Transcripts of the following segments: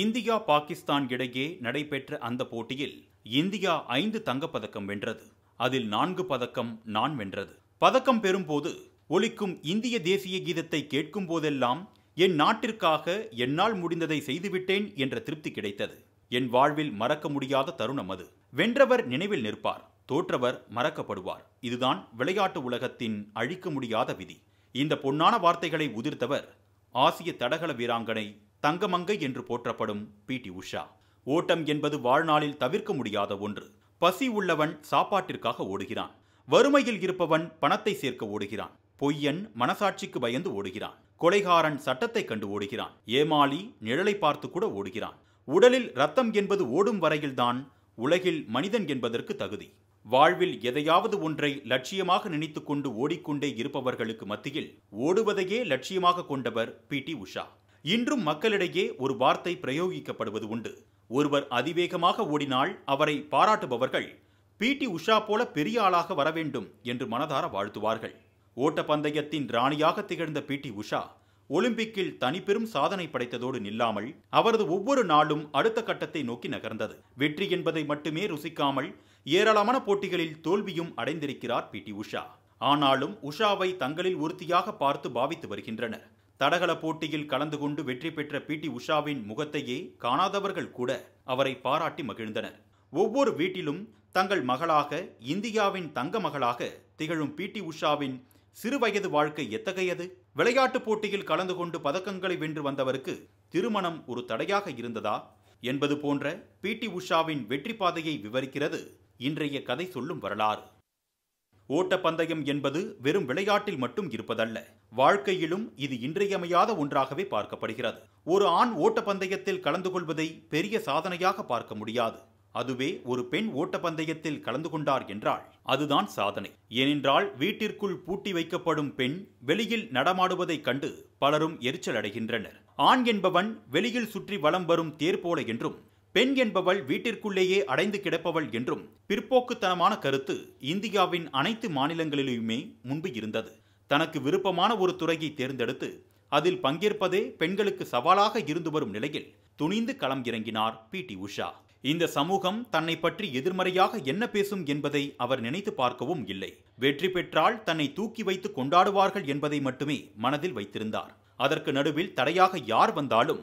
India Pakistan இடையே நடைபெற்ற அந்த போட்டியில் இந்தியா ஐந்து தங்கப்பதக்கம் வென்றது அதில் நான்கு பதக்கம் நான் வென்றது பதக்கம் பெறும்போது ஒலிக்கும் இந்திய தேசிய கீதத்தை கேட்கும் போதெல்லாம் என் நாட்டிற்காக என்னால் முடிந்ததை செய்துவிட்டேன் என்ற திருப்தி கிடைத்தது என் வாழ்வில் மறக்க முடியாத தருணம் அது வென்றவர் நினைவில் நிற்பார் தோற்றவர் மறக்கப்படுவார் இதுதான் விளையாட்டு உலகத்தின் அழிக்க முடியாத விதி இந்த பொன்னான வார்த்தைகளை உதிர்த்தவர் ஆசிய தடகள வீராங்கனை தங்கமங்கை என்று போற்றப்படும் பி டி உஷா ஓட்டம் என்பது வாழ்நாளில் தவிர்க்க முடியாத ஒன்று பசி உள்ளவன் சாப்பாட்டிற்காக ஓடுகிறான் வறுமையில் இருப்பவன் பணத்தை சேர்க்க ஓடுகிறான் பொய்யன் மனசாட்சிக்கு பயந்து ஓடுகிறான் கொலைகாரன் சட்டத்தை கண்டு ஓடுகிறான் ஏமாளி நிழலை பார்த்து கூட ஓடுகிறான் உடலில் ரத்தம் என்பது ஓடும் வரையில்தான் உலகில் மனிதன் என்பதற்கு தகுதி வாழ்வில் எதையாவது ஒன்றை லட்சியமாக நினைத்துக்கொண்டு ஓடிக்கொண்டே இருப்பவர்களுக்கு மத்தியில் ஓடுவதையே லட்சியமாக கொண்டவர் பி டி உஷா இன்றும் மக்களிடையே ஒரு வார்த்தை பிரயோகிக்கப்படுவது உண்டு ஒருவர் அதிவேகமாக ஓடினால் அவரை பாராட்டுபவர்கள் பி டி உஷா போல பெரிய ஆளாக வர வேண்டும் என்று மனதார வாழ்த்துவார்கள் ஓட்டப்பந்தயத்தின் ராணியாக திகழ்ந்த பி டி உஷா ஒலிம்பிக்கில் தனிப்பெரும் சாதனை படைத்ததோடு நில்லாமல் அவரது ஒவ்வொரு நாளும் அடுத்த கட்டத்தை நோக்கி நகர்ந்தது வெற்றி என்பதை மட்டுமே ருசிக்காமல் ஏராளமான போட்டிகளில் தோல்வியும் அடைந்திருக்கிறார் பி டி உஷா ஆனாலும் உஷாவை தங்களில் ஒருத்தியாக பார்த்து பாவித்து வருகின்றனர் தடகள போட்டியில் கலந்து கொண்டு வெற்றி பெற்ற பி டி உஷாவின் முகத்தையே காணாதவர்கள் கூட அவரை பாராட்டி மகிழ்ந்தனர் ஒவ்வொரு வீட்டிலும் தங்கள் மகளாக இந்தியாவின் தங்க மகளாக திகழும் பி டி உஷாவின் சிறுவயது வாழ்க்கை எத்தகையது விளையாட்டுப் போட்டியில் கலந்து கொண்டு பதக்கங்களை வென்று வந்தவருக்கு திருமணம் ஒரு தடையாக இருந்ததா என்பது போன்ற பி டி உஷாவின் வெற்றி பாதையை விவரிக்கிறது இன்றைய கதை சொல்லும் வரலாறு ஓட்டப்பந்தயம் என்பது வெறும் விளையாட்டில் மட்டும் இருப்பதல்ல வாழ்க்கையிலும் இது இன்றியமையாத ஒன்றாகவே பார்க்கப்படுகிறது ஒரு ஆண் ஓட்டப்பந்தயத்தில் கலந்து கொள்வதை பெரிய சாதனையாக பார்க்க முடியாது அதுவே ஒரு பெண் ஓட்டப்பந்தயத்தில் கலந்து கொண்டார் என்றால் அதுதான் சாதனை ஏனென்றால் வீட்டிற்குள் பூட்டி வைக்கப்படும் பெண் வெளியில் நடமாடுவதைக் கண்டு பலரும் எரிச்சல் அடைகின்றனர் ஆண் என்பவன் வெளியில் சுற்றி வலம் வரும் தேர் போல என்றும் பெண் என்பவள் வீட்டிற்குள்ளேயே அடைந்து கிடப்பவள் என்றும் பிற்போக்குத்தனமான கருத்து இந்தியாவின் அனைத்து மாநிலங்களிலுமே முன்பு இருந்தது தனக்கு விருப்பமான ஒரு துறையை தேர்ந்தெடுத்து அதில் பங்கேற்பதே பெண்களுக்கு சவாலாக இருந்து வரும் நிலையில் துணிந்து களம் இறங்கினார் பி டி உஷா இந்த சமூகம் தன்னை பற்றி எதிர்மறையாக என்ன பேசும் என்பதை அவர் நினைத்து பார்க்கவும் இல்லை வெற்றி பெற்றால் தன்னை தூக்கி வைத்து கொண்டாடுவார்கள் என்பதை மட்டுமே மனதில் வைத்திருந்தார் அதற்கு நடுவில் தடையாக யார் வந்தாலும்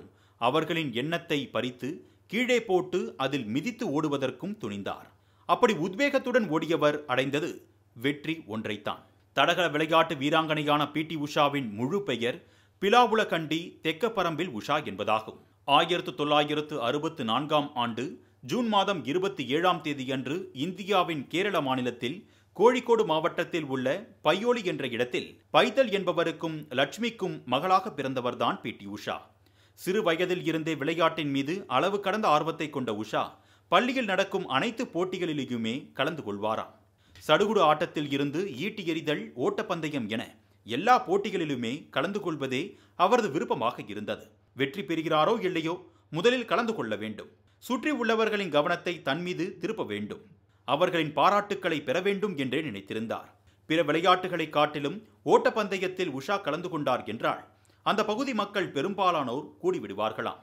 அவர்களின் எண்ணத்தை பறித்து கீழே போட்டு அதில் மிதித்து ஓடுவதற்கும் துணிந்தார் அப்படி உத்வேகத்துடன் ஓடியவர் அடைந்தது வெற்றி ஒன்றைத்தான் தடகள விளையாட்டு வீராங்கனையான பி டி உஷாவின் முழு பெயர் பிலாவுலகண்டி தெக்கப்பரம்பில் உஷா என்பதாகும் ஆயிரத்து தொள்ளாயிரத்து அறுபத்து நான்காம் ஆண்டு ஜூன் மாதம் இருபத்தி ஏழாம் தேதியன்று இந்தியாவின் கேரள மாநிலத்தில் கோழிக்கோடு மாவட்டத்தில் உள்ள பையோலி என்ற இடத்தில் பைத்தல் என்பவருக்கும் லட்சுமிக்கும் மகளாக பிறந்தவர்தான் பி டி உஷா சிறு வயதில் இருந்தே விளையாட்டின் மீது அளவு கடந்த ஆர்வத்தை கொண்ட உஷா பள்ளியில் நடக்கும் அனைத்து போட்டிகளிலேயுமே கலந்து கொள்வாராம் சடுகுடு ஆட்டத்தில் இருந்து ஈட்டி எறிதல் ஓட்டப்பந்தயம் என எல்லா போட்டிகளிலுமே கலந்து கொள்வதே அவரது விருப்பமாக இருந்தது வெற்றி பெறுகிறாரோ இல்லையோ முதலில் கலந்து கொள்ள வேண்டும் சுற்றி உள்ளவர்களின் கவனத்தை தன் மீது திருப்ப வேண்டும் அவர்களின் பாராட்டுக்களை பெற வேண்டும் என்றே நினைத்திருந்தார் பிற விளையாட்டுகளை காட்டிலும் ஓட்டப்பந்தயத்தில் உஷா கலந்து கொண்டார் என்றால் அந்த பகுதி மக்கள் பெரும்பாலானோர் கூடிவிடுவார்களாம்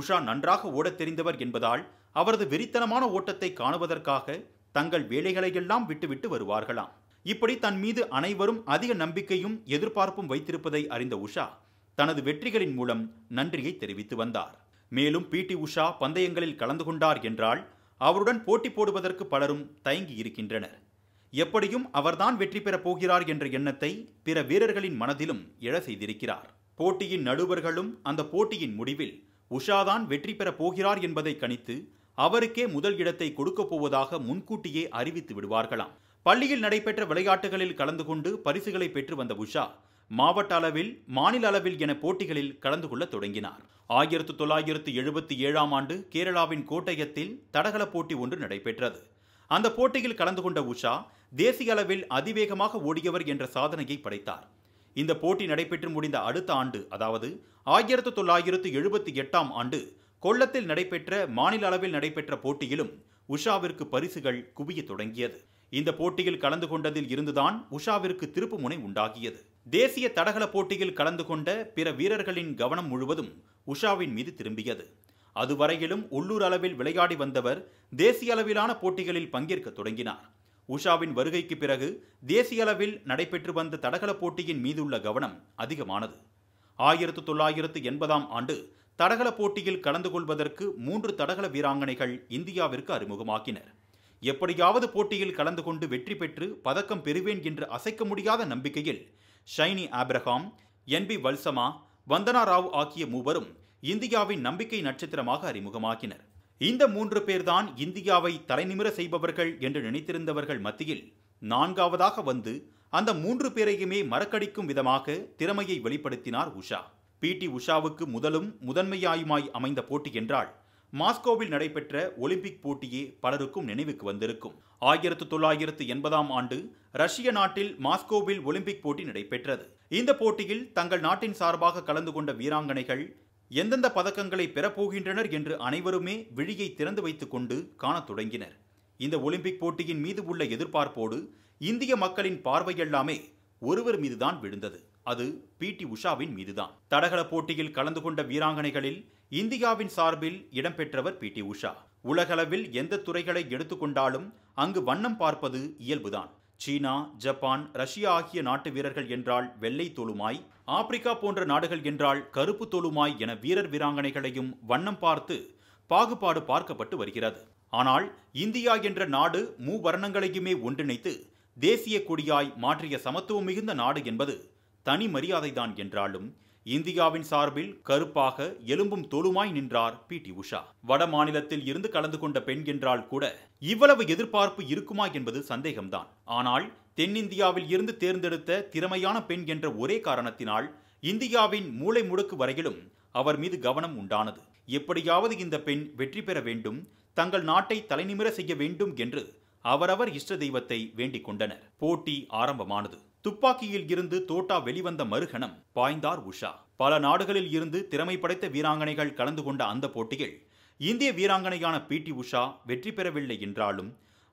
உஷா நன்றாக ஓடத் தெரிந்தவர் என்பதால் அவரது வெறித்தனமான ஓட்டத்தை காணுவதற்காக தங்கள் வேலைகளையெல்லாம் விட்டுவிட்டு வருவார்களாம் இப்படி தன் மீது அனைவரும் அதிக நம்பிக்கையும் எதிர்பார்ப்பும் வைத்திருப்பதை அறிந்த உஷா தனது வெற்றிகளின் மூலம் நன்றியை தெரிவித்து வந்தார் மேலும் பி டி உஷா பந்தயங்களில் கலந்து கொண்டார் என்றால் அவருடன் போட்டி போடுவதற்கு பலரும் தயங்கி இருக்கின்றனர் எப்படியும் அவர்தான் வெற்றி பெறப் போகிறார் என்ற எண்ணத்தை பிற வீரர்களின் மனதிலும் எழ செய்திருக்கிறார் போட்டியின் நடுவர்களும் அந்த போட்டியின் முடிவில் உஷாதான் வெற்றி பெறப் போகிறார் என்பதை கணித்து அவருக்கே முதல் இடத்தை கொடுக்கப் போவதாக முன்கூட்டியே அறிவித்து விடுவார்களாம் பள்ளியில் நடைபெற்ற விளையாட்டுகளில் கலந்து கொண்டு பரிசுகளை பெற்று வந்த உஷா மாவட்ட அளவில் மாநில அளவில் என போட்டிகளில் கலந்து கொள்ள தொடங்கினார் ஆயிரத்து தொள்ளாயிரத்து எழுபத்தி ஏழாம் ஆண்டு கேரளாவின் கோட்டயத்தில் தடகள போட்டி ஒன்று நடைபெற்றது அந்த போட்டியில் கலந்து கொண்ட உஷா தேசிய அளவில் அதிவேகமாக ஓடியவர் என்ற சாதனையை படைத்தார் இந்த போட்டி நடைபெற்று முடிந்த அடுத்த ஆண்டு அதாவது ஆயிரத்து தொள்ளாயிரத்து எழுபத்தி எட்டாம் ஆண்டு கொல்லத்தில் நடைபெற்ற மாநில அளவில் நடைபெற்ற போட்டியிலும் உஷாவிற்கு பரிசுகள் குவிய தொடங்கியது இந்த போட்டியில் கலந்து கொண்டதில் இருந்துதான் உஷாவிற்கு திருப்பு முனை உண்டாகியது தேசிய தடகள போட்டியில் கலந்து கொண்ட பிற வீரர்களின் கவனம் முழுவதும் உஷாவின் மீது திரும்பியது அதுவரையிலும் உள்ளூர் அளவில் விளையாடி வந்தவர் தேசிய அளவிலான போட்டிகளில் பங்கேற்க தொடங்கினார் உஷாவின் வருகைக்கு பிறகு தேசிய அளவில் நடைபெற்று வந்த தடகள போட்டியின் மீதுள்ள கவனம் அதிகமானது ஆயிரத்து தொள்ளாயிரத்து எண்பதாம் ஆண்டு தடகள போட்டியில் கலந்து கொள்வதற்கு மூன்று தடகள வீராங்கனைகள் இந்தியாவிற்கு அறிமுகமாக்கினர் எப்படியாவது போட்டியில் கலந்து கொண்டு வெற்றி பெற்று பதக்கம் பெறுவேன் என்று அசைக்க முடியாத நம்பிக்கையில் ஷைனி ஆப்ரஹாம் என் பி வல்சமா வந்தனா ராவ் ஆகிய மூவரும் இந்தியாவின் நம்பிக்கை நட்சத்திரமாக அறிமுகமாக்கினர் இந்த மூன்று பேர்தான் இந்தியாவை தலைநிமிர செய்பவர்கள் என்று நினைத்திருந்தவர்கள் மத்தியில் நான்காவதாக வந்து அந்த மூன்று பேரையுமே மறக்கடிக்கும் விதமாக திறமையை வெளிப்படுத்தினார் உஷா பி டி உஷாவுக்கு முதலும் முதன்மையாயுமாய் அமைந்த போட்டி என்றால் மாஸ்கோவில் நடைபெற்ற ஒலிம்பிக் போட்டியே பலருக்கும் நினைவுக்கு வந்திருக்கும் ஆயிரத்து தொள்ளாயிரத்து எண்பதாம் ஆண்டு ரஷ்ய நாட்டில் மாஸ்கோவில் ஒலிம்பிக் போட்டி நடைபெற்றது இந்த போட்டியில் தங்கள் நாட்டின் சார்பாக கலந்து கொண்ட வீராங்கனைகள் எந்தெந்த பதக்கங்களை பெறப்போகின்றனர் என்று அனைவருமே விழியை திறந்து கொண்டு காணத் தொடங்கினர் இந்த ஒலிம்பிக் போட்டியின் மீது உள்ள எதிர்பார்ப்போடு இந்திய மக்களின் பார்வையெல்லாமே ஒருவர் மீதுதான் விழுந்தது அது பி டி உஷாவின் மீதுதான் தடகள போட்டியில் கலந்து கொண்ட வீராங்கனைகளில் இந்தியாவின் சார்பில் இடம்பெற்றவர் பி டி உஷா உலகளவில் எந்த துறைகளை எடுத்துக்கொண்டாலும் அங்கு வண்ணம் பார்ப்பது இயல்புதான் சீனா ஜப்பான் ரஷ்யா ஆகிய நாட்டு வீரர்கள் என்றால் வெள்ளை தோளுமாய் ஆப்பிரிக்கா போன்ற நாடுகள் என்றால் கருப்பு தொழுமாய் என வீரர் வீராங்கனைகளையும் வண்ணம் பார்த்து பாகுபாடு பார்க்கப்பட்டு வருகிறது ஆனால் இந்தியா என்ற நாடு மூவர்ணங்களையுமே ஒன்றிணைத்து தேசிய கொடியாய் மாற்றிய சமத்துவம் மிகுந்த நாடு என்பது தனி மரியாதைதான் என்றாலும் இந்தியாவின் சார்பில் கருப்பாக எலும்பும் தோளுமாய் நின்றார் பி டி உஷா வட மாநிலத்தில் இருந்து கலந்து கொண்ட பெண் என்றால் கூட இவ்வளவு எதிர்பார்ப்பு இருக்குமா என்பது சந்தேகம்தான் ஆனால் தென்னிந்தியாவில் இருந்து தேர்ந்தெடுத்த திறமையான பெண் என்ற ஒரே காரணத்தினால் இந்தியாவின் மூளை முடுக்கு வரையிலும் அவர் மீது கவனம் உண்டானது எப்படியாவது இந்த பெண் வெற்றி பெற வேண்டும் தங்கள் நாட்டை தலைநிமிர செய்ய வேண்டும் என்று அவரவர் இஷ்ட தெய்வத்தை வேண்டிக் கொண்டனர் போட்டி ஆரம்பமானது துப்பாக்கியில் இருந்து தோட்டா வெளிவந்த மறுகணம் பாய்ந்தார் உஷா பல நாடுகளில் இருந்து திறமை படைத்த வீராங்கனைகள் கலந்து கொண்ட அந்த போட்டியில் இந்திய வீராங்கனையான பி டி உஷா வெற்றி பெறவில்லை என்றாலும்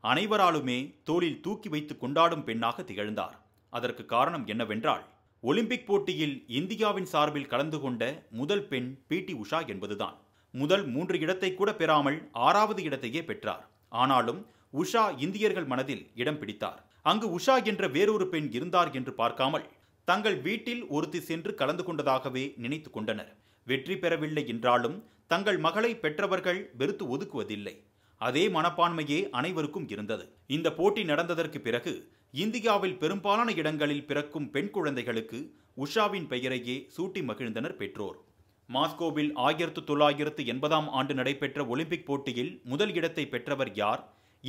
அனைவராலுமே தோளில் தூக்கி வைத்து கொண்டாடும் பெண்ணாக திகழ்ந்தார் அதற்கு காரணம் என்னவென்றால் ஒலிம்பிக் போட்டியில் இந்தியாவின் சார்பில் கலந்து கொண்ட முதல் பெண் பி டி உஷா என்பதுதான் முதல் மூன்று இடத்தை கூட பெறாமல் ஆறாவது இடத்தையே பெற்றார் ஆனாலும் உஷா இந்தியர்கள் மனதில் இடம் பிடித்தார் அங்கு உஷா என்ற வேறொரு பெண் இருந்தார் என்று பார்க்காமல் தங்கள் வீட்டில் ஒருத்தி சென்று கலந்து கொண்டதாகவே நினைத்து கொண்டனர் வெற்றி பெறவில்லை என்றாலும் தங்கள் மகளை பெற்றவர்கள் வெறுத்து ஒதுக்குவதில்லை அதே மனப்பான்மையே அனைவருக்கும் இருந்தது இந்த போட்டி நடந்ததற்கு பிறகு இந்தியாவில் பெரும்பாலான இடங்களில் பிறக்கும் பெண் குழந்தைகளுக்கு உஷாவின் பெயரையே சூட்டி மகிழ்ந்தனர் பெற்றோர் மாஸ்கோவில் ஆயிரத்து தொள்ளாயிரத்து எண்பதாம் ஆண்டு நடைபெற்ற ஒலிம்பிக் போட்டியில் முதல் இடத்தை பெற்றவர் யார்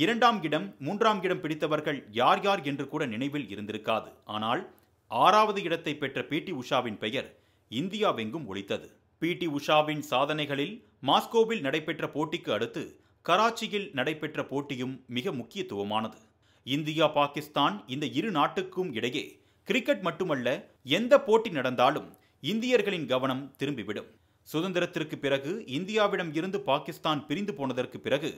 இரண்டாம் இடம் மூன்றாம் இடம் பிடித்தவர்கள் யார் யார் என்று கூட நினைவில் இருந்திருக்காது ஆனால் ஆறாவது இடத்தை பெற்ற பி டி உஷாவின் பெயர் இந்தியாவெங்கும் ஒழித்தது பி டி உஷாவின் சாதனைகளில் மாஸ்கோவில் நடைபெற்ற போட்டிக்கு அடுத்து கராச்சியில் நடைபெற்ற போட்டியும் மிக முக்கியத்துவமானது இந்தியா பாகிஸ்தான் இந்த இரு நாட்டுக்கும் இடையே கிரிக்கெட் மட்டுமல்ல எந்த போட்டி நடந்தாலும் இந்தியர்களின் கவனம் திரும்பிவிடும் சுதந்திரத்திற்கு பிறகு இந்தியாவிடம் இருந்து பாகிஸ்தான் பிரிந்து போனதற்கு பிறகு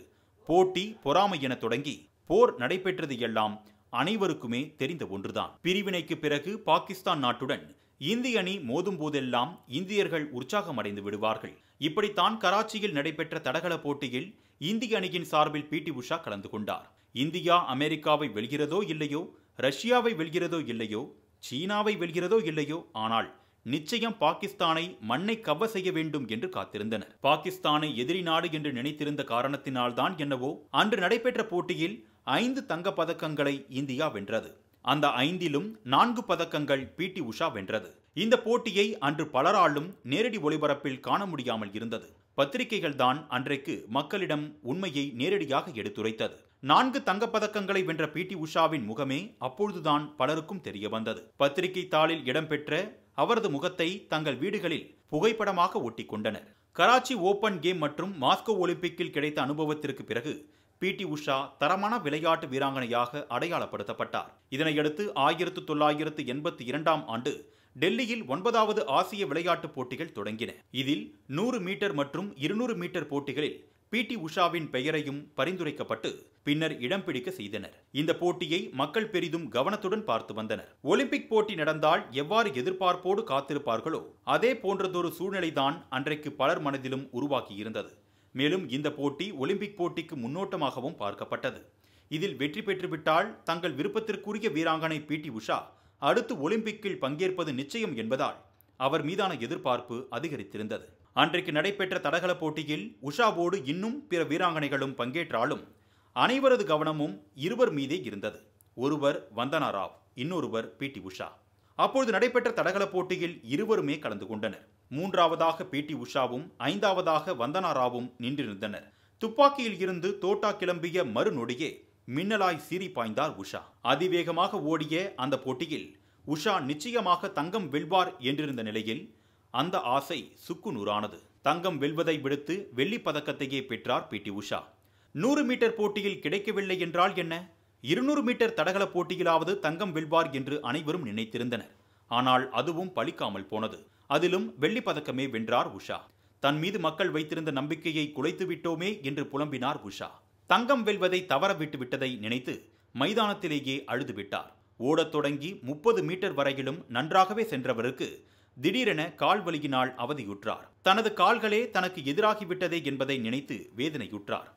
போட்டி பொறாமை என தொடங்கி போர் நடைபெற்றது எல்லாம் அனைவருக்குமே தெரிந்த ஒன்றுதான் பிரிவினைக்கு பிறகு பாகிஸ்தான் நாட்டுடன் இந்திய அணி மோதும் போதெல்லாம் இந்தியர்கள் உற்சாகம் அடைந்து விடுவார்கள் இப்படித்தான் கராச்சியில் நடைபெற்ற தடகள போட்டியில் இந்திய அணியின் சார்பில் பி டி உஷா கலந்து கொண்டார் இந்தியா அமெரிக்காவை வெல்கிறதோ இல்லையோ ரஷ்யாவை வெல்கிறதோ இல்லையோ சீனாவை வெல்கிறதோ இல்லையோ ஆனால் நிச்சயம் பாகிஸ்தானை மண்ணை கவ செய்ய வேண்டும் என்று காத்திருந்தனர் பாகிஸ்தானை எதிரி நாடு என்று நினைத்திருந்த காரணத்தினால்தான் என்னவோ அன்று நடைபெற்ற போட்டியில் ஐந்து தங்க பதக்கங்களை இந்தியா வென்றது அந்த ஐந்திலும் நான்கு பதக்கங்கள் பி டி உஷா வென்றது இந்த போட்டியை அன்று பலராலும் நேரடி ஒளிபரப்பில் காண முடியாமல் இருந்தது பத்திரிகைகள் தான் அன்றைக்கு மக்களிடம் உண்மையை நேரடியாக எடுத்துரைத்தது நான்கு தங்கப்பதக்கங்களை வென்ற பி டி உஷாவின் முகமே அப்பொழுதுதான் பலருக்கும் தெரிய வந்தது பத்திரிகை தாளில் இடம்பெற்ற அவரது முகத்தை தங்கள் வீடுகளில் புகைப்படமாக ஒட்டி கொண்டனர் கராச்சி ஓபன் கேம் மற்றும் மாஸ்கோ ஒலிம்பிக்கில் கிடைத்த அனுபவத்திற்கு பிறகு பி டி உஷா தரமான விளையாட்டு வீராங்கனையாக அடையாளப்படுத்தப்பட்டார் இதனையடுத்து ஆயிரத்து தொள்ளாயிரத்து எண்பத்தி இரண்டாம் ஆண்டு டெல்லியில் ஒன்பதாவது ஆசிய விளையாட்டுப் போட்டிகள் தொடங்கின இதில் நூறு மீட்டர் மற்றும் இருநூறு மீட்டர் போட்டிகளில் பி டி உஷாவின் பெயரையும் பரிந்துரைக்கப்பட்டு பின்னர் இடம் பிடிக்க செய்தனர் இந்த போட்டியை மக்கள் பெரிதும் கவனத்துடன் பார்த்து வந்தனர் ஒலிம்பிக் போட்டி நடந்தால் எவ்வாறு எதிர்பார்ப்போடு காத்திருப்பார்களோ அதே போன்றதொரு சூழ்நிலைதான் அன்றைக்கு பலர் மனதிலும் உருவாக்கியிருந்தது மேலும் இந்த போட்டி ஒலிம்பிக் போட்டிக்கு முன்னோட்டமாகவும் பார்க்கப்பட்டது இதில் வெற்றி பெற்றுவிட்டால் தங்கள் விருப்பத்திற்குரிய வீராங்கனை பி டி உஷா அடுத்து ஒலிம்பிக்கில் பங்கேற்பது நிச்சயம் என்பதால் அவர் மீதான எதிர்பார்ப்பு அதிகரித்திருந்தது அன்றைக்கு நடைபெற்ற தடகள போட்டியில் உஷாவோடு இன்னும் பிற வீராங்கனைகளும் பங்கேற்றாலும் அனைவரது கவனமும் இருவர் மீதே இருந்தது ஒருவர் வந்தனா ராவ் இன்னொருவர் பி டி உஷா அப்பொழுது நடைபெற்ற தடகள போட்டியில் இருவருமே கலந்து கொண்டனர் மூன்றாவதாக பி டி உஷாவும் ஐந்தாவதாக வந்தனா ராவும் நின்றிருந்தனர் துப்பாக்கியில் இருந்து தோட்டா கிளம்பிய மறுநொடியே மின்னலாய் சீறி பாய்ந்தார் உஷா அதிவேகமாக ஓடிய அந்த போட்டியில் உஷா நிச்சயமாக தங்கம் வெல்வார் என்றிருந்த நிலையில் அந்த ஆசை சுக்கு நூறானது தங்கம் வெல்வதை விடுத்து வெள்ளி பதக்கத்தையே பெற்றார் பி டி உஷா நூறு மீட்டர் போட்டியில் கிடைக்கவில்லை என்றால் என்ன இருநூறு மீட்டர் தடகள போட்டியிலாவது தங்கம் வெல்வார் என்று அனைவரும் நினைத்திருந்தனர் ஆனால் அதுவும் பலிக்காமல் போனது அதிலும் வெள்ளி பதக்கமே வென்றார் உஷா தன் மீது மக்கள் வைத்திருந்த நம்பிக்கையை குலைத்து விட்டோமே என்று புலம்பினார் உஷா தங்கம் வெல்வதை தவற விட்டுவிட்டதை நினைத்து மைதானத்திலேயே அழுதுவிட்டார் ஓடத் தொடங்கி முப்பது மீட்டர் வரையிலும் நன்றாகவே சென்றவருக்கு திடீரென கால் வலியினால் அவதியுற்றார் தனது கால்களே தனக்கு எதிராகிவிட்டதே என்பதை நினைத்து வேதனையுற்றார்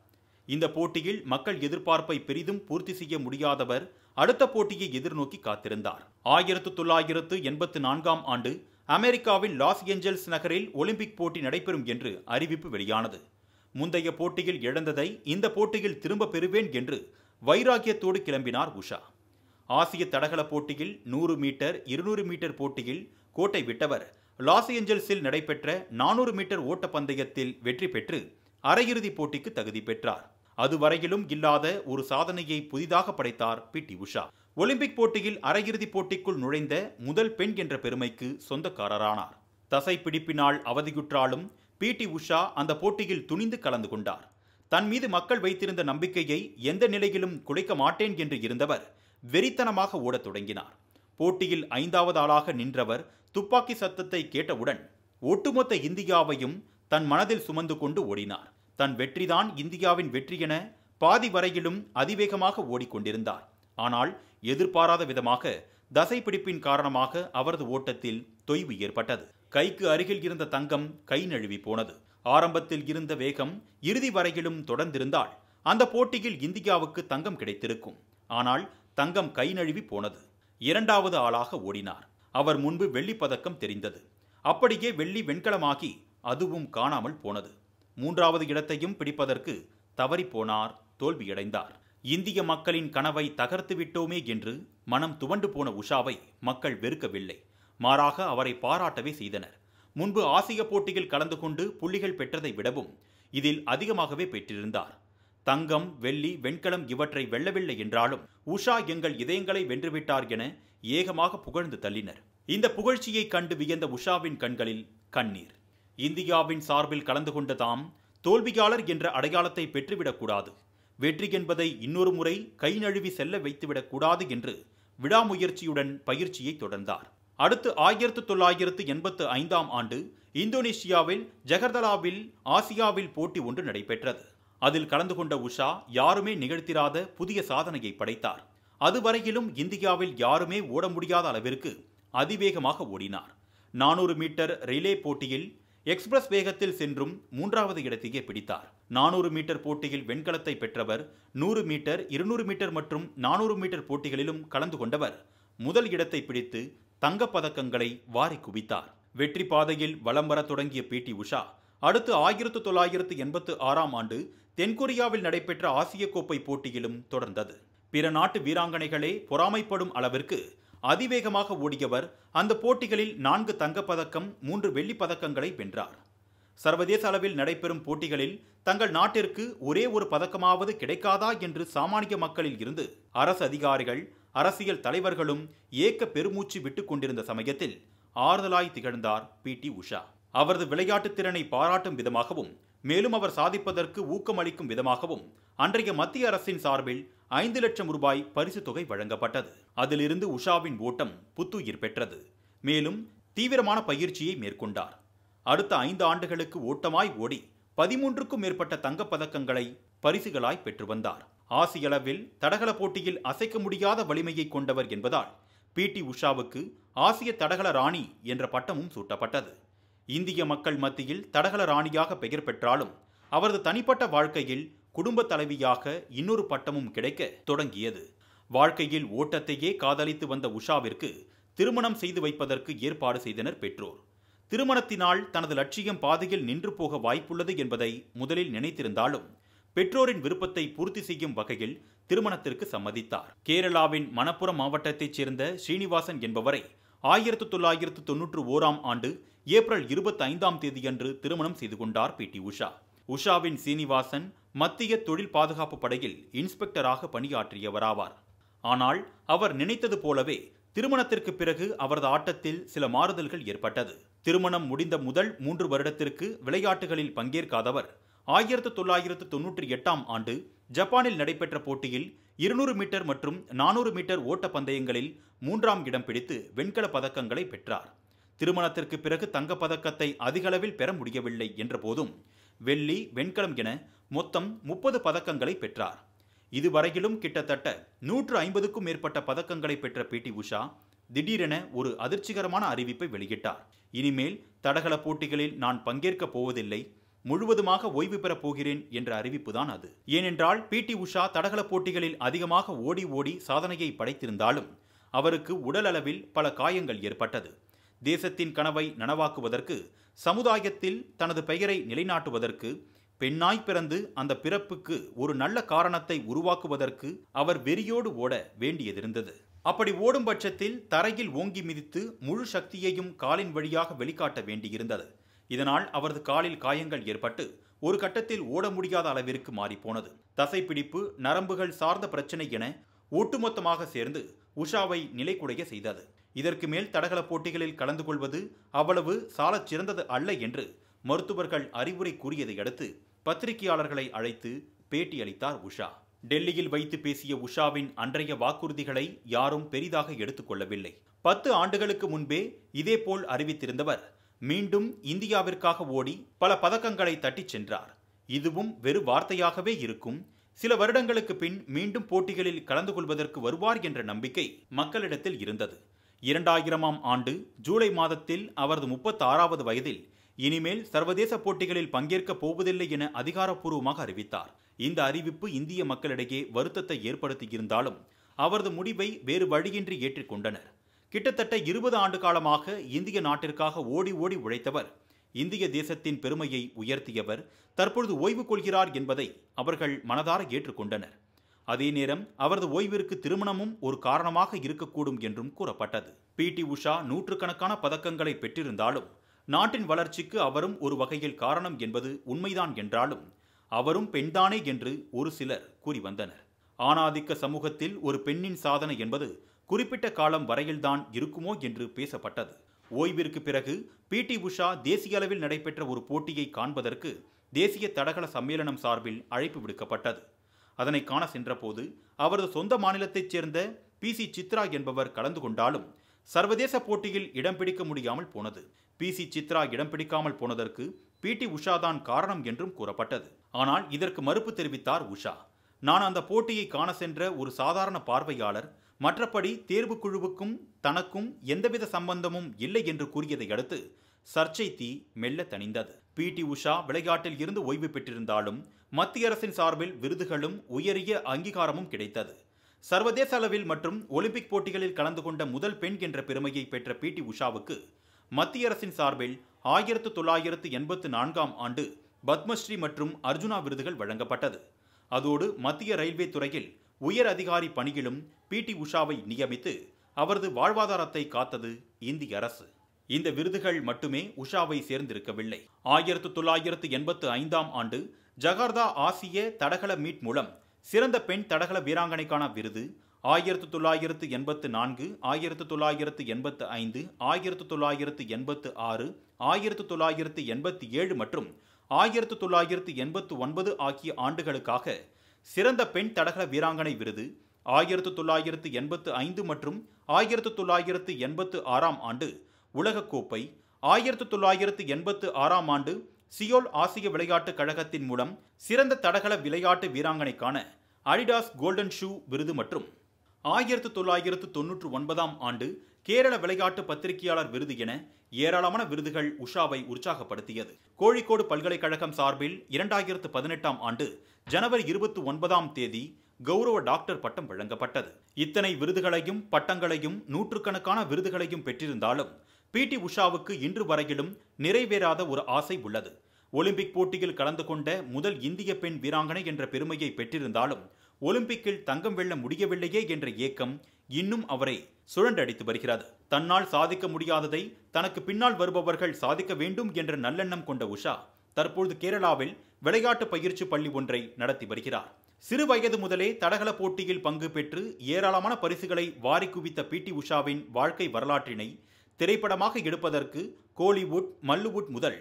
இந்த போட்டியில் மக்கள் எதிர்பார்ப்பை பெரிதும் பூர்த்தி செய்ய முடியாதவர் அடுத்த போட்டியை எதிர்நோக்கி காத்திருந்தார் ஆயிரத்து தொள்ளாயிரத்து எண்பத்து நான்காம் ஆண்டு அமெரிக்காவின் லாஸ் ஏஞ்சல்ஸ் நகரில் ஒலிம்பிக் போட்டி நடைபெறும் என்று அறிவிப்பு வெளியானது முந்தைய போட்டியில் இழந்ததை இந்த போட்டியில் திரும்ப பெறுவேன் என்று வைராக்கியத்தோடு கிளம்பினார் உஷா ஆசிய தடகள போட்டியில் நூறு மீட்டர் இருநூறு மீட்டர் போட்டியில் கோட்டை விட்டவர் லாஸ் ஏஞ்சல்ஸில் நடைபெற்ற நானூறு மீட்டர் ஓட்டப்பந்தயத்தில் வெற்றி பெற்று அரையிறுதிப் போட்டிக்கு தகுதி பெற்றார் அதுவரையிலும் இல்லாத ஒரு சாதனையை புதிதாக படைத்தார் பி டி உஷா ஒலிம்பிக் போட்டியில் அரையிறுதிப் போட்டிக்குள் நுழைந்த முதல் பெண் என்ற பெருமைக்கு சொந்தக்காரரானார் தசை பிடிப்பினால் அவதியுற்றாலும் பி டி உஷா அந்த போட்டியில் துணிந்து கலந்து கொண்டார் தன் மீது மக்கள் வைத்திருந்த நம்பிக்கையை எந்த நிலையிலும் குலைக்க மாட்டேன் என்று இருந்தவர் வெறித்தனமாக ஓடத் தொடங்கினார் போட்டியில் ஐந்தாவது ஆளாக நின்றவர் துப்பாக்கி சத்தத்தை கேட்டவுடன் ஒட்டுமொத்த இந்தியாவையும் தன் மனதில் சுமந்து கொண்டு ஓடினார் தன் வெற்றிதான் இந்தியாவின் வெற்றி என பாதி வரையிலும் அதிவேகமாக ஓடிக்கொண்டிருந்தார் ஆனால் எதிர்பாராத விதமாக தசைப்பிடிப்பின் காரணமாக அவரது ஓட்டத்தில் தொய்வு ஏற்பட்டது கைக்கு அருகில் இருந்த தங்கம் கை நழுவி போனது ஆரம்பத்தில் இருந்த வேகம் இறுதி வரையிலும் தொடர்ந்திருந்தால் அந்த போட்டியில் இந்தியாவுக்கு தங்கம் கிடைத்திருக்கும் ஆனால் தங்கம் கை நழுவி போனது இரண்டாவது ஆளாக ஓடினார் அவர் முன்பு வெள்ளி பதக்கம் தெரிந்தது அப்படியே வெள்ளி வெண்கலமாகி அதுவும் காணாமல் போனது மூன்றாவது இடத்தையும் பிடிப்பதற்கு தவறிப்போனார் தோல்வியடைந்தார் இந்திய மக்களின் கனவை தகர்த்து விட்டோமே என்று மனம் துவண்டு போன உஷாவை மக்கள் வெறுக்கவில்லை மாறாக அவரை பாராட்டவே செய்தனர் முன்பு ஆசிய போட்டியில் கலந்து கொண்டு புள்ளிகள் பெற்றதை விடவும் இதில் அதிகமாகவே பெற்றிருந்தார் தங்கம் வெள்ளி வெண்கலம் இவற்றை வெல்லவில்லை என்றாலும் உஷா எங்கள் இதயங்களை வென்றுவிட்டார் என ஏகமாக புகழ்ந்து தள்ளினர் இந்த புகழ்ச்சியை கண்டு வியந்த உஷாவின் கண்களில் கண்ணீர் இந்தியாவின் சார்பில் கலந்து கொண்ட தாம் தோல்வியாளர் என்ற அடையாளத்தை பெற்றுவிடக்கூடாது வெற்றி என்பதை இன்னொரு முறை கை நழுவி செல்ல வைத்துவிடக்கூடாது என்று விடாமுயற்சியுடன் பயிற்சியை தொடர்ந்தார் அடுத்து ஆயிரத்து தொள்ளாயிரத்து எண்பத்து ஐந்தாம் ஆண்டு இந்தோனேஷியாவில் ஜெகர்தலாவில் ஆசியாவில் போட்டி ஒன்று நடைபெற்றது அதில் கலந்து கொண்ட உஷா யாருமே நிகழ்த்திராத புதிய சாதனையை படைத்தார் அதுவரையிலும் இந்தியாவில் யாருமே ஓட முடியாத அளவிற்கு அதிவேகமாக ஓடினார் நானூறு மீட்டர் ரிலே போட்டியில் எக்ஸ்பிரஸ் வேகத்தில் சென்றும் மூன்றாவது இடத்தையே பிடித்தார் நானூறு மீட்டர் போட்டியில் வெண்கலத்தை பெற்றவர் நூறு மீட்டர் இருநூறு மீட்டர் மற்றும் நானூறு மீட்டர் போட்டிகளிலும் கலந்து கொண்டவர் முதல் இடத்தை பிடித்து தங்கப்பதக்கங்களை வாரி குவித்தார் வெற்றி பாதையில் வலம் வர தொடங்கிய பி டி உஷா அடுத்து ஆயிரத்து தொள்ளாயிரத்து எண்பத்து ஆறாம் ஆண்டு தென்கொரியாவில் நடைபெற்ற ஆசிய கோப்பை போட்டியிலும் தொடர்ந்தது பிற நாட்டு வீராங்கனைகளே பொறாமைப்படும் அளவிற்கு அதிவேகமாக ஓடியவர் அந்த போட்டிகளில் நான்கு தங்கப்பதக்கம் மூன்று வெள்ளிப் பதக்கங்களை வென்றார் சர்வதேச அளவில் நடைபெறும் போட்டிகளில் தங்கள் நாட்டிற்கு ஒரே ஒரு பதக்கமாவது கிடைக்காதா என்று சாமானிய மக்களில் இருந்து அரசு அதிகாரிகள் அரசியல் தலைவர்களும் ஏக்க பெருமூச்சு விட்டுக் கொண்டிருந்த சமயத்தில் ஆறுதலாய் திகழ்ந்தார் பி டி உஷா அவரது விளையாட்டுத் திறனை பாராட்டும் விதமாகவும் மேலும் அவர் சாதிப்பதற்கு ஊக்கமளிக்கும் விதமாகவும் அன்றைய மத்திய அரசின் சார்பில் ஐந்து லட்சம் ரூபாய் பரிசு தொகை வழங்கப்பட்டது அதிலிருந்து உஷாவின் ஓட்டம் புத்துயிர் பெற்றது மேலும் தீவிரமான பயிற்சியை மேற்கொண்டார் அடுத்த ஐந்து ஆண்டுகளுக்கு ஓட்டமாய் ஓடி பதிமூன்றுக்கும் மேற்பட்ட தங்கப்பதக்கங்களை பரிசுகளாய் பெற்று வந்தார் ஆசியளவில் தடகள போட்டியில் அசைக்க முடியாத வலிமையை கொண்டவர் என்பதால் பி டி உஷாவுக்கு ஆசிய தடகள ராணி என்ற பட்டமும் சூட்டப்பட்டது இந்திய மக்கள் மத்தியில் தடகள ராணியாக பெயர் பெற்றாலும் அவரது தனிப்பட்ட வாழ்க்கையில் குடும்ப தலைவியாக இன்னொரு பட்டமும் கிடைக்க தொடங்கியது வாழ்க்கையில் ஓட்டத்தையே காதலித்து வந்த உஷாவிற்கு திருமணம் செய்து வைப்பதற்கு ஏற்பாடு செய்தனர் பெற்றோர் திருமணத்தினால் தனது லட்சியம் பாதையில் நின்று போக வாய்ப்புள்ளது என்பதை முதலில் நினைத்திருந்தாலும் பெற்றோரின் விருப்பத்தை பூர்த்தி செய்யும் வகையில் திருமணத்திற்கு சம்மதித்தார் கேரளாவின் மணப்புரம் மாவட்டத்தைச் சேர்ந்த ஸ்ரீனிவாசன் என்பவரை ஆயிரத்து தொள்ளாயிரத்து தொன்னூற்று ஓராம் ஆண்டு ஏப்ரல் இருபத்தி ஐந்தாம் தேதியன்று திருமணம் செய்து கொண்டார் பி டி உஷா உஷாவின் சீனிவாசன் மத்திய தொழில் பாதுகாப்பு படையில் இன்ஸ்பெக்டராக பணியாற்றியவராவார் ஆனால் அவர் நினைத்தது போலவே திருமணத்திற்கு பிறகு அவரது ஆட்டத்தில் சில மாறுதல்கள் ஏற்பட்டது திருமணம் முடிந்த முதல் மூன்று வருடத்திற்கு விளையாட்டுகளில் பங்கேற்காதவர் ஆயிரத்து தொள்ளாயிரத்து தொன்னூற்றி எட்டாம் ஆண்டு ஜப்பானில் நடைபெற்ற போட்டியில் இருநூறு மீட்டர் மற்றும் நானூறு மீட்டர் ஓட்ட பந்தயங்களில் மூன்றாம் இடம் பிடித்து வெண்கல பதக்கங்களை பெற்றார் திருமணத்திற்கு பிறகு தங்கப்பதக்கத்தை அதிகளவில் பெற முடியவில்லை என்ற போதும் வெள்ளி வெண்கலம் என மொத்தம் முப்பது பதக்கங்களை பெற்றார் இதுவரையிலும் கிட்டத்தட்ட நூற்று ஐம்பதுக்கும் மேற்பட்ட பதக்கங்களை பெற்ற பி டி உஷா திடீரென ஒரு அதிர்ச்சிகரமான அறிவிப்பை வெளியிட்டார் இனிமேல் தடகள போட்டிகளில் நான் பங்கேற்கப் போவதில்லை முழுவதுமாக ஓய்வு பெறப் போகிறேன் என்ற அறிவிப்புதான் அது ஏனென்றால் பி டி உஷா தடகள போட்டிகளில் அதிகமாக ஓடி ஓடி சாதனையை படைத்திருந்தாலும் அவருக்கு உடல் அளவில் பல காயங்கள் ஏற்பட்டது தேசத்தின் கனவை நனவாக்குவதற்கு சமுதாயத்தில் தனது பெயரை நிலைநாட்டுவதற்கு பெண்ணாய் பிறந்து அந்த பிறப்புக்கு ஒரு நல்ல காரணத்தை உருவாக்குவதற்கு அவர் வெறியோடு ஓட வேண்டியதிருந்தது அப்படி ஓடும் பட்சத்தில் தரையில் ஓங்கி மிதித்து முழு சக்தியையும் காலின் வழியாக வெளிக்காட்ட வேண்டியிருந்தது இதனால் அவரது காலில் காயங்கள் ஏற்பட்டு ஒரு கட்டத்தில் ஓட முடியாத அளவிற்கு மாறிப்போனது தசைப்பிடிப்பு நரம்புகள் சார்ந்த பிரச்சனை என ஒட்டுமொத்தமாக சேர்ந்து உஷாவை நிலைக்குடைய செய்தது இதற்கு மேல் தடகள போட்டிகளில் கலந்து கொள்வது அவ்வளவு சாலச் சிறந்தது அல்ல என்று மருத்துவர்கள் அறிவுரை கூறியதை அடுத்து பத்திரிகையாளர்களை அழைத்து பேட்டி அளித்தார் உஷா டெல்லியில் வைத்து பேசிய உஷாவின் அன்றைய வாக்குறுதிகளை யாரும் பெரிதாக எடுத்துக்கொள்ளவில்லை பத்து ஆண்டுகளுக்கு முன்பே இதேபோல் அறிவித்திருந்தவர் மீண்டும் இந்தியாவிற்காக ஓடி பல பதக்கங்களை தட்டிச் சென்றார் இதுவும் வெறு வார்த்தையாகவே இருக்கும் சில வருடங்களுக்கு பின் மீண்டும் போட்டிகளில் கலந்து கொள்வதற்கு வருவார் என்ற நம்பிக்கை மக்களிடத்தில் இருந்தது இரண்டாயிரமாம் ஆண்டு ஜூலை மாதத்தில் அவரது முப்பத்தாறாவது வயதில் இனிமேல் சர்வதேச போட்டிகளில் பங்கேற்கப் போவதில்லை என அதிகாரப்பூர்வமாக அறிவித்தார் இந்த அறிவிப்பு இந்திய மக்களிடையே வருத்தத்தை ஏற்படுத்தியிருந்தாலும் அவரது முடிவை வேறு வழியின்றி ஏற்றுக்கொண்டனர் கிட்டத்தட்ட இருபது ஆண்டு காலமாக இந்திய நாட்டிற்காக ஓடி ஓடி உழைத்தவர் இந்திய தேசத்தின் பெருமையை உயர்த்தியவர் தற்பொழுது ஓய்வு கொள்கிறார் என்பதை அவர்கள் மனதார ஏற்றுக்கொண்டனர் அதே நேரம் அவரது ஓய்விற்கு திருமணமும் ஒரு காரணமாக இருக்கக்கூடும் என்றும் கூறப்பட்டது பி டி உஷா நூற்றுக்கணக்கான பதக்கங்களை பெற்றிருந்தாலும் நாட்டின் வளர்ச்சிக்கு அவரும் ஒரு வகையில் காரணம் என்பது உண்மைதான் என்றாலும் அவரும் பெண்தானே என்று ஒரு சிலர் கூறி வந்தனர் ஆணாதிக்க சமூகத்தில் ஒரு பெண்ணின் சாதனை என்பது குறிப்பிட்ட காலம் வரையில்தான் இருக்குமோ என்று பேசப்பட்டது ஓய்விற்கு பிறகு பி டி உஷா தேசிய அளவில் நடைபெற்ற ஒரு போட்டியை காண்பதற்கு தேசிய தடகள சம்மேளனம் சார்பில் அழைப்பு விடுக்கப்பட்டது அதனை காண சென்றபோது அவரது சொந்த மாநிலத்தைச் சேர்ந்த பி சி சித்ரா என்பவர் கலந்து கொண்டாலும் சர்வதேச போட்டியில் இடம் பிடிக்க முடியாமல் போனது பி சி சித்ரா இடம் பிடிக்காமல் போனதற்கு பி டி உஷா தான் காரணம் என்றும் கூறப்பட்டது ஆனால் இதற்கு மறுப்பு தெரிவித்தார் உஷா நான் அந்த போட்டியை காண சென்ற ஒரு சாதாரண பார்வையாளர் மற்றபடி தேர்வு குழுவுக்கும் தனக்கும் எந்தவித சம்பந்தமும் இல்லை என்று கூறியதை அடுத்து சர்ச்சை தீ மெல்ல தணிந்தது பி டி உஷா விளையாட்டில் இருந்து ஓய்வு பெற்றிருந்தாலும் மத்திய அரசின் சார்பில் விருதுகளும் உயரிய அங்கீகாரமும் கிடைத்தது சர்வதேச அளவில் மற்றும் ஒலிம்பிக் போட்டிகளில் கலந்து கொண்ட முதல் பெண் என்ற பெருமையை பெற்ற பி டி உஷாவுக்கு மத்திய அரசின் சார்பில் ஆயிரத்து தொள்ளாயிரத்து எண்பத்து நான்காம் ஆண்டு பத்மஸ்ரீ மற்றும் அர்ஜுனா விருதுகள் வழங்கப்பட்டது அதோடு மத்திய ரயில்வே துறையில் உயர் அதிகாரி பணியிலும் பி டி உஷாவை நியமித்து அவரது வாழ்வாதாரத்தை காத்தது இந்திய அரசு இந்த விருதுகள் மட்டுமே உஷாவை சேர்ந்திருக்கவில்லை ஆயிரத்து தொள்ளாயிரத்து எண்பத்து ஐந்தாம் ஆண்டு ஜகார்தா ஆசிய தடகள மீட் மூலம் சிறந்த பெண் தடகள வீராங்கனைக்கான விருது ஆயிரத்து தொள்ளாயிரத்து எண்பத்து நான்கு ஆயிரத்து தொள்ளாயிரத்து எண்பத்து ஐந்து ஆயிரத்து தொள்ளாயிரத்து எண்பத்து ஆறு ஆயிரத்து தொள்ளாயிரத்து எண்பத்தி ஏழு மற்றும் ஆயிரத்து தொள்ளாயிரத்து எண்பத்து ஒன்பது ஆகிய ஆண்டுகளுக்காக சிறந்த பெண் தடகள வீராங்கனை விருது ஆயிரத்து தொள்ளாயிரத்து எண்பத்து ஐந்து மற்றும் ஆயிரத்து தொள்ளாயிரத்து எண்பத்து ஆறாம் ஆண்டு உலகக்கோப்பை ஆயிரத்து தொள்ளாயிரத்து எண்பத்து ஆறாம் ஆண்டு சியோல் ஆசிய விளையாட்டுக் கழகத்தின் மூலம் சிறந்த தடகள விளையாட்டு வீராங்கனைக்கான அடிடாஸ் கோல்டன் ஷூ விருது மற்றும் ஆயிரத்து தொள்ளாயிரத்து தொன்னூற்று ஒன்பதாம் ஆண்டு கேரள விளையாட்டு பத்திரிகையாளர் விருது என ஏராளமான விருதுகள் உஷாவை உற்சாகப்படுத்தியது கோழிக்கோடு பல்கலைக்கழகம் சார்பில் இரண்டாயிரத்து பதினெட்டாம் ஆண்டு ஜனவரி இருபத்தி ஒன்பதாம் தேதி கௌரவ டாக்டர் பட்டம் வழங்கப்பட்டது இத்தனை விருதுகளையும் பட்டங்களையும் நூற்றுக்கணக்கான விருதுகளையும் பெற்றிருந்தாலும் பி டி உஷாவுக்கு இன்று வரையிலும் நிறைவேறாத ஒரு ஆசை உள்ளது ஒலிம்பிக் போட்டியில் கலந்து கொண்ட முதல் இந்திய பெண் வீராங்கனை என்ற பெருமையை பெற்றிருந்தாலும் ஒலிம்பிக்கில் தங்கம் வெல்ல முடியவில்லையே என்ற ஏக்கம் இன்னும் அவரை சுழண்டடித்து வருகிறது தன்னால் சாதிக்க முடியாததை தனக்கு பின்னால் வருபவர்கள் சாதிக்க வேண்டும் என்ற நல்லெண்ணம் கொண்ட உஷா தற்பொழுது கேரளாவில் விளையாட்டு பயிற்சி பள்ளி ஒன்றை நடத்தி வருகிறார் சிறு வயது முதலே தடகள போட்டியில் பங்கு பெற்று ஏராளமான பரிசுகளை வாரி குவித்த பி டி உஷாவின் வாழ்க்கை வரலாற்றினை திரைப்படமாக எடுப்பதற்கு கோலிவுட் மல்லுவுட் முதல்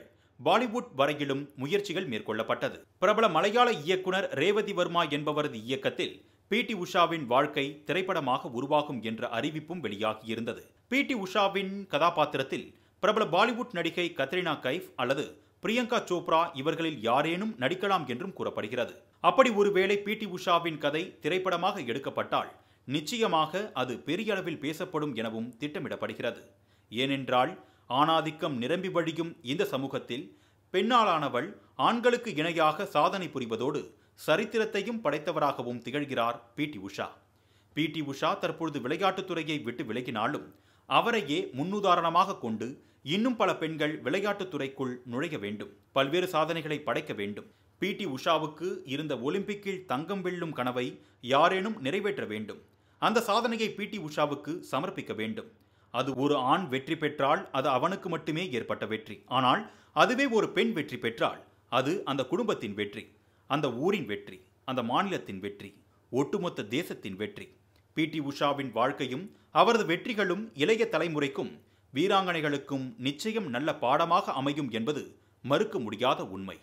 பாலிவுட் வரையிலும் முயற்சிகள் மேற்கொள்ளப்பட்டது பிரபல மலையாள இயக்குனர் ரேவதி வர்மா என்பவரது இயக்கத்தில் பி டி உஷாவின் வாழ்க்கை திரைப்படமாக உருவாகும் என்ற அறிவிப்பும் வெளியாகியிருந்தது பி டி உஷாவின் கதாபாத்திரத்தில் பிரபல பாலிவுட் நடிகை கத்ரினா கைஃப் அல்லது பிரியங்கா சோப்ரா இவர்களில் யாரேனும் நடிக்கலாம் என்றும் கூறப்படுகிறது அப்படி ஒருவேளை பி டி உஷாவின் கதை திரைப்படமாக எடுக்கப்பட்டால் நிச்சயமாக அது பெரிய அளவில் பேசப்படும் எனவும் திட்டமிடப்படுகிறது ஏனென்றால் ஆணாதிக்கம் நிரம்பி வழியும் இந்த சமூகத்தில் பெண்ணாளானவள் ஆண்களுக்கு இணையாக சாதனை புரிவதோடு சரித்திரத்தையும் படைத்தவராகவும் திகழ்கிறார் P T Usha P T Usha தற்பொழுது விளையாட்டுத்துறையை விட்டு விலகினாலும் அவரையே முன்னுதாரணமாக கொண்டு இன்னும் பல பெண்கள் விளையாட்டுத்துறைக்குள் நுழைய வேண்டும் பல்வேறு சாதனைகளை படைக்க வேண்டும் பி டி உஷாவுக்கு இருந்த ஒலிம்பிக்கில் தங்கம் வெல்லும் கனவை யாரேனும் நிறைவேற்ற வேண்டும் அந்த சாதனையை பி டி உஷாவுக்கு சமர்ப்பிக்க வேண்டும் அது ஒரு ஆண் வெற்றி பெற்றால் அது அவனுக்கு மட்டுமே ஏற்பட்ட வெற்றி ஆனால் அதுவே ஒரு பெண் வெற்றி பெற்றால் அது அந்த குடும்பத்தின் வெற்றி அந்த ஊரின் வெற்றி அந்த மாநிலத்தின் வெற்றி ஒட்டுமொத்த தேசத்தின் வெற்றி பி டி உஷாவின் வாழ்க்கையும் அவரது வெற்றிகளும் இளைய தலைமுறைக்கும் வீராங்கனைகளுக்கும் நிச்சயம் நல்ல பாடமாக அமையும் என்பது மறுக்க முடியாத உண்மை